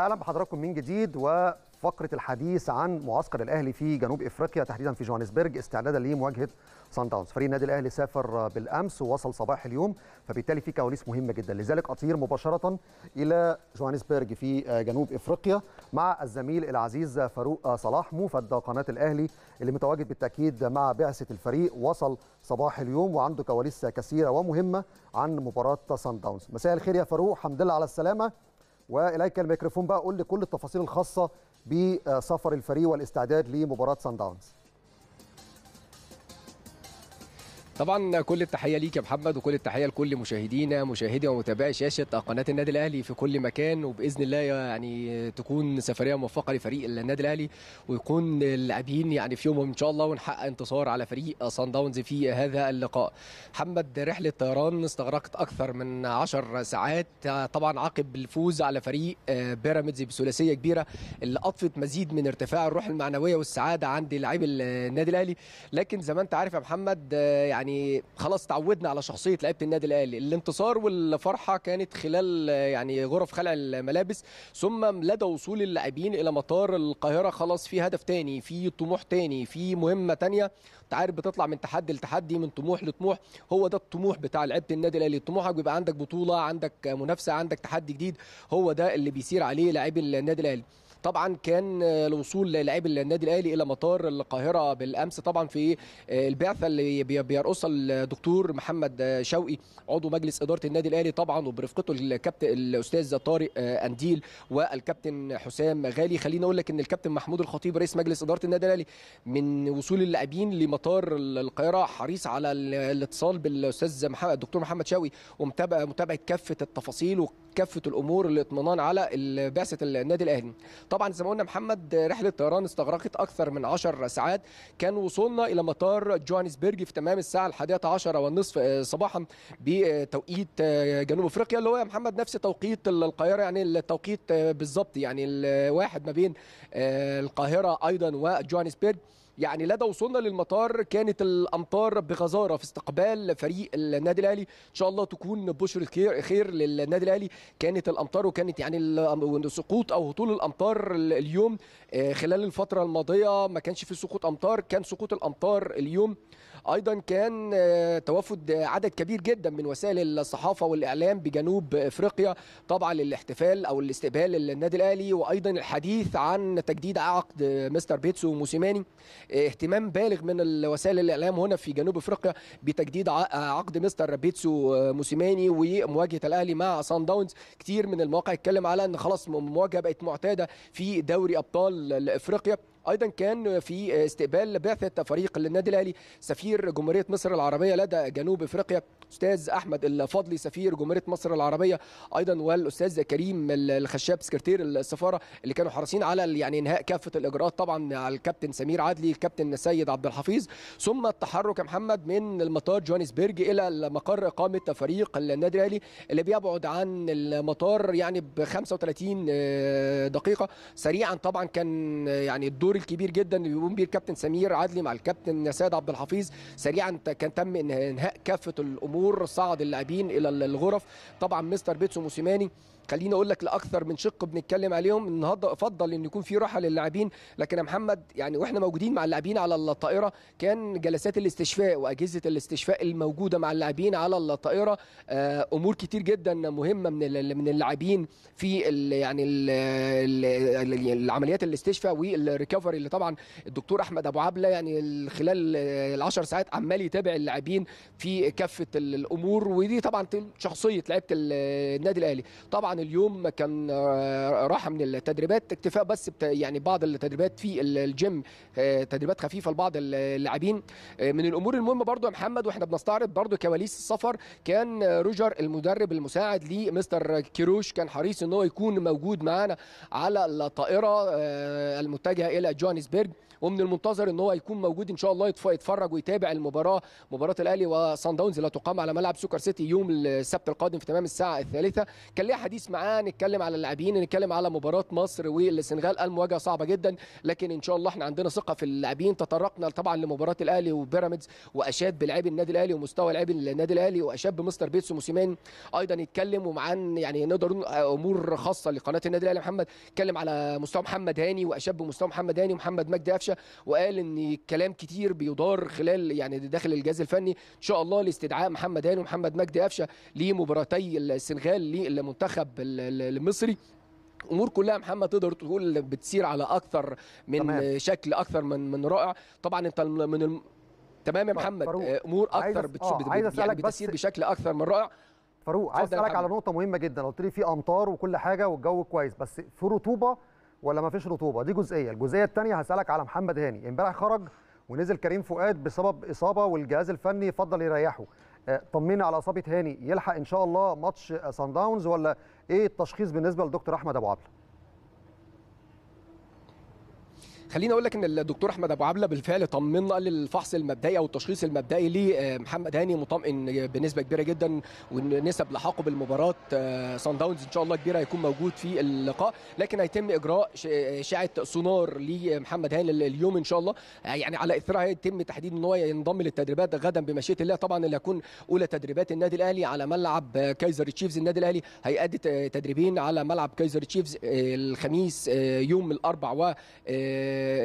اهلا بحضراتكم من جديد وفقره الحديث عن معسكر الاهلي في جنوب افريقيا تحديدا في جوهانسبرج استعدادا لمواجهه سان داونز فريق النادي الاهلي سافر بالامس ووصل صباح اليوم فبالتالي في كواليس مهمه جدا لذلك اطير مباشره الى جوهانسبرج في جنوب افريقيا مع الزميل العزيز فاروق صلاح موفد قناه الاهلي اللي متواجد بالتاكيد مع بعثه الفريق وصل صباح اليوم وعنده كواليس كثيره ومهمه عن مباراه سان داونز مساء الخير يا فاروق حمد لله على السلامه واليك الميكروفون بقى قول لي كل التفاصيل الخاصه بسفر الفريق والاستعداد لمباراه سان داونز طبعا كل التحيه ليك يا محمد وكل التحيه لكل مشاهدينا مشاهدي ومتابعي شاشه قناه النادي الاهلي في كل مكان وباذن الله يعني تكون سفريه موفقه لفريق النادي الاهلي ويكون اللاعبين يعني في يومهم ان شاء الله ونحقق انتصار على فريق صن داونز في هذا اللقاء. محمد رحله طيران استغرقت اكثر من 10 ساعات طبعا عقب الفوز على فريق آه، بيراميدز بثلاثيه كبيره اللي اضفت مزيد من ارتفاع الروح المعنويه والسعاده عند لاعبي النادي الاهلي لكن زي ما انت عارف يا محمد آه، يعني يعني خلاص تعودنا على شخصيه لعيبه النادي الاهلي الانتصار والفرحه كانت خلال يعني غرف خلع الملابس ثم لدى وصول اللاعبين الى مطار القاهره خلاص في هدف تاني في طموح تاني في مهمه تانيه انت عارف بتطلع من تحدي لتحدي من طموح لطموح هو ده الطموح بتاع لعيبه النادي الاهلي طموحك بيبقى عندك بطوله عندك منافسه عندك تحدي جديد هو ده اللي بيسير عليه لاعبي النادي الاهلي طبعا كان الوصول لاعبي النادي الاهلي الى مطار القاهره بالامس طبعا في البعثه اللي بيرقصها الدكتور محمد شوقي عضو مجلس اداره النادي الاهلي طبعا وبرفقته الكابتن الاستاذ طارق انديل والكابتن حسام غالي خليني اقول لك ان الكابتن محمود الخطيب رئيس مجلس اداره النادي الاهلي من وصول اللاعبين لمطار القاهره حريص على الاتصال بالاستاذ محمد الدكتور محمد شوقي ومتابعه متابعه كافه التفاصيل كافه الامور للاطمئنان على بعثه النادي الاهلي طبعا زي ما قلنا محمد رحله طيران استغرقت اكثر من 10 ساعات كان وصولنا الى مطار جوهانسبرج في تمام الساعه 11 ونصف والنصف آه، صباحا بتوقيت آه، جنوب افريقيا اللي هو يا محمد نفس توقيت القاهره يعني التوقيت آه، بالظبط يعني الواحد ما بين القاهره ايضا وجوهانسبرج يعني لدى وصولنا للمطار كانت الامطار بغزاره في استقبال فريق النادي الاهلي ان شاء الله تكون بشر الخير خير للنادي الاهلي كانت الامطار وكانت يعني سقوط او هطول الامطار اليوم آه، خلال الفتره الماضيه ما كانش في سقوط امطار كان سقوط الامطار اليوم ايضا كان آه، توافد عدد كبير جدا من وسائل الصحافه والاعلام بجنوب افريقيا طبعا للاحتفال او الاستقبال للنادي الاهلي وايضا الحديث عن تجديد عقد مستر بيتسو موسيماني آه، اهتمام بالغ من وسائل الاعلام هنا في جنوب افريقيا بتجديد آه، عقد مستر بيتسو موسيماني ومواجهه الاهلي مع سان داونز كتير من المواقع اتكلم على ان خلاص مواجهه بقت معتاده في دوري ابطال افريقيا ايضا كان في استقبال بعثه فريق للنادي الاهلي سفير جمهوريه مصر العربيه لدى جنوب افريقيا استاذ احمد الفضلي سفير جمهوريه مصر العربيه ايضا والاستاذ كريم الخشاب سكرتير السفاره اللي كانوا حريصين على يعني انهاء كافه الاجراءات طبعا على الكابتن سمير عدلي الكابتن سيد عبد الحفيظ ثم التحرك يا محمد من المطار جوهانسبرج الى مقر اقامه فريق النادي الاهلي اللي بيبعد عن المطار يعني ب 35 آه، دقيقه سريعا طبعا كان يعني الدور الدور الكبير جدا اللي بيقوم بيه الكابتن سمير عدلي مع الكابتن سيد عبد الحفيظ سريعا كان تم انهاء كافه الامور صعد اللاعبين الى الغرف طبعا مستر بيتسو موسيماني خليني اقول لك لاكثر من شق بنتكلم عليهم النهارده افضل ان يكون في راحه للاعبين لكن يا محمد يعني واحنا موجودين مع اللاعبين على الطائره كان جلسات الاستشفاء واجهزه الاستشفاء الموجوده مع اللاعبين على الطائره آه، امور كتير جدا مهمه من من اللاعبين في يعني ال العمليات الاستشفاء والريكفري الريكفري اللي طبعا الدكتور احمد ابو عبله يعني خلال العشر ساعات عمال يتابع اللاعبين في كافه الامور ودي طبعا شخصيه لعيبه النادي الاهلي طبعا اليوم كان آه، راحه من التدريبات اكتفاء بس يعني بعض التدريبات في الجيم آه، تدريبات خفيفه لبعض اللاعبين آه، من الامور المهمه برضو يا محمد واحنا بنستعرض برضو كواليس السفر كان روجر المدرب المساعد لمستر كيروش كان حريص ان هو يكون موجود معانا على الطائره المتجهه الى جوهانسبرج ومن المنتظر ان هو يكون موجود ان شاء الله يتفرج ويتابع المباراه مباراه الاهلي وصن داونز اللي تقام على ملعب سوكر سيتي يوم السبت القادم في تمام الساعه الثالثة كان ليه حديث معاه نتكلم على اللاعبين نتكلم على مباراه مصر والسنغال المواجهه صعبه جدا لكن ان شاء الله احنا عندنا ثقه في اللاعبين تطرقنا طبعا لمباراه الاهلي وبيراميدز واشاد بلعب النادي الاهلي ومستوى لاعبي النادي الاهلي واشاد بمستر بيتسو موسيماني ايضا يتكلم ومعان يعني نقدر امور خاصه لقناه النادي الاهلي محمد اتكلم على مستوى محمد هاني واشاد بمستوى محمد الوحداني ومحمد مجدي قفشه وقال ان كلام كتير بيدار خلال يعني داخل الجهاز الفني ان شاء الله لاستدعاء محمد هاني ومحمد مجدي قفشه لمباراتي السنغال للمنتخب المصري امور كلها محمد تقدر تقول بتسير على اكثر من تمام. شكل اكثر من من رائع طبعا انت من الم... تمام يا طيب، محمد فاروق. آه، امور اكثر آه، يعني بتسير بت... يعني بتسير بشكل اكثر من رائع فاروق عايز اسالك على نقطه مهمه جدا قلت لي في امطار وكل حاجه والجو كويس بس في رطوبه ولا ما فيش رطوبه دي جزئيه الجزئيه الثانيه هسالك على محمد هاني امبارح خرج ونزل كريم فؤاد بسبب اصابه والجهاز الفني فضل يريحه آه، طمنا على اصابه هاني يلحق ان شاء الله ماتش آه، سان داونز ولا ايه التشخيص بالنسبه لدكتور احمد ابو عبله خليني اقول لك ان الدكتور احمد ابو عبله بالفعل طمنا قال الفحص المبدئي او التشخيص المبدئي لمحمد آه، هاني مطمئن بنسبه كبيره جدا ونسب لحاقه بالمباراه سان آه، داونز ان شاء الله كبيره هيكون موجود في اللقاء لكن هيتم اجراء اشعه آه، سونار لمحمد هاني اليوم ان شاء الله يعني على اثرها هيتم تحديد ان هو ينضم للتدريبات غدا بمشيئه الله طبعا اللي هيكون اولى تدريبات النادي الاهلي على ملعب كايزر تشيفز النادي الاهلي هيأدي تدريبين على ملعب كايزر تشيفز الخميس يوم الاربعاء و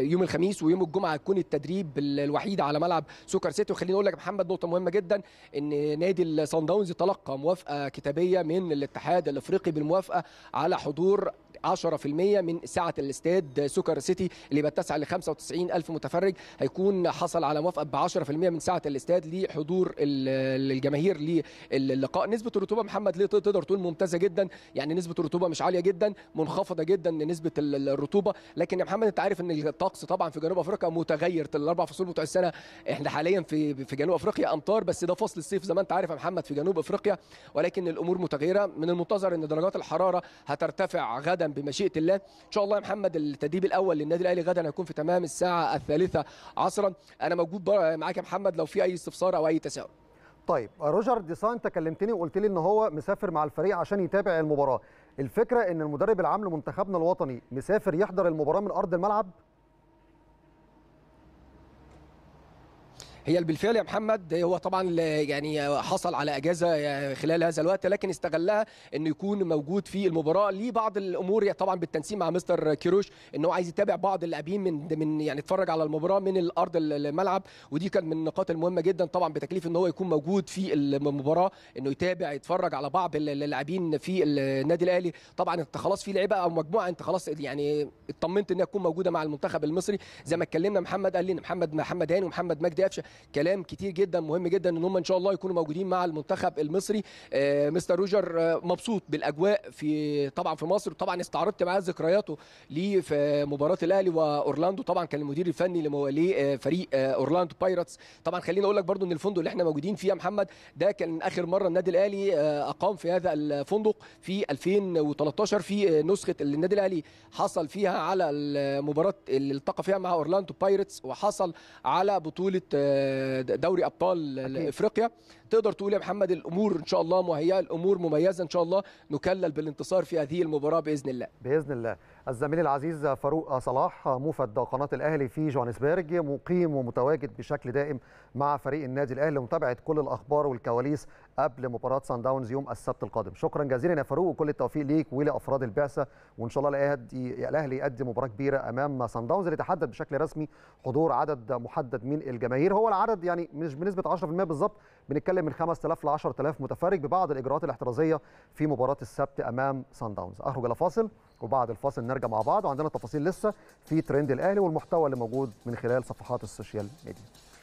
يوم الخميس ويوم الجمعه هتكون التدريب الوحيد على ملعب سوكر سيتي وخليني اقول لك يا محمد نقطه مهمه جدا ان نادي الصن داونز تلقى موافقه كتابيه من الاتحاد الافريقي بالموافقه على حضور 10% من سعة الاستاد سوكر سيتي اللي بتسع ل 95 ألف متفرج هيكون حصل على موافقة ب 10% من سعة الاستاد لحضور الجماهير للقاء نسبة الرطوبة محمد ليه تقدر تقول ممتازة جدا يعني نسبة الرطوبة مش عالية جدا منخفضة جدا نسبة الرطوبة لكن يا محمد أنت عارف إن الطقس طبعا في جنوب افريقيا متغير الاربع فصول بتوع السنه احنا حاليا في في جنوب افريقيا امطار بس ده فصل الصيف زي ما انت عارف يا محمد في جنوب افريقيا ولكن الامور متغيره من المنتظر ان درجات الحراره هترتفع غدا بمشيئه الله ان شاء الله يا محمد التدريب الاول للنادي الاهلي غدا هيكون في تمام الساعه الثالثة عصرا انا موجود معاك يا محمد لو في اي استفسار او اي تساؤل طيب روجر ديسان انت كلمتني وقلت لي ان هو مسافر مع الفريق عشان يتابع المباراه الفكره ان المدرب العام لمنتخبنا الوطني مسافر يحضر المباراه من ارض الملعب هي بالفعل يا محمد هو طبعا يعني حصل على اجازه خلال هذا الوقت لكن استغلها انه يكون موجود في المباراه ليه بعض الامور طبعا بالتنسيق مع مستر كيروش ان هو عايز يتابع بعض اللاعبين من من يعني اتفرج على المباراه من الارض الملعب ودي كانت من النقاط المهمه جدا طبعا بتكليف ان هو يكون موجود في المباراه انه يتابع يتفرج على بعض اللاعبين في النادي الاهلي طبعا انت خلاص في لعيبه او مجموعه انت خلاص يعني اطمنت انها تكون موجوده مع المنتخب المصري زي ما اتكلمنا محمد قال لي محمد محمد هاني ومحمد مجدي قفشه كلام كتير جدا مهم جدا ان هم ان شاء الله يكونوا موجودين مع المنتخب المصري آه، مستر روجر آه، مبسوط بالاجواء في طبعا في مصر طبعا استعرضت معاه ذكرياته ليه في مباراه الاهلي واورلاندو طبعا كان المدير الفني لفريق آه، اورلاندو بايرتس طبعا خليني اقول لك برده ان الفندق اللي احنا موجودين فيه يا محمد ده كان اخر مره النادي الاهلي اقام في هذا الفندق في 2013 في نسخه اللي النادي الاهلي حصل فيها على المباراه اللي التقى فيها مع اورلاندو بايرتس وحصل على بطوله دوري ابطال أكيد. افريقيا تقدر تقول يا محمد الامور ان شاء الله مهيئه الامور مميزه ان شاء الله نكلل بالانتصار في هذه المباراه باذن الله باذن الله الزميل العزيز فاروق صلاح موفد قناه الاهلي في جوهانسبرج مقيم ومتواجد بشكل دائم مع فريق النادي الاهلي لمتابعه كل الاخبار والكواليس قبل مباراه سان داونز يوم السبت القادم شكرا جزيلا يا فاروق وكل التوفيق ليك ولافراد البعثه وان شاء الله الاهلي يقدم مباراه كبيره امام سان داونز اللي تحدد بشكل رسمي حضور عدد محدد من الجماهير هو العدد يعني مش بنسبه 10% بالظبط بنتكلم من 5000 ل 10000 متفرج ببعض الاجراءات الاحترازيه في مباراه السبت امام سان داونز اخرج الى فاصل وبعد الفاصل نرجع مع بعض وعندنا تفاصيل لسه في ترند الاهلي والمحتوى اللي موجود من خلال صفحات السوشيال ميديا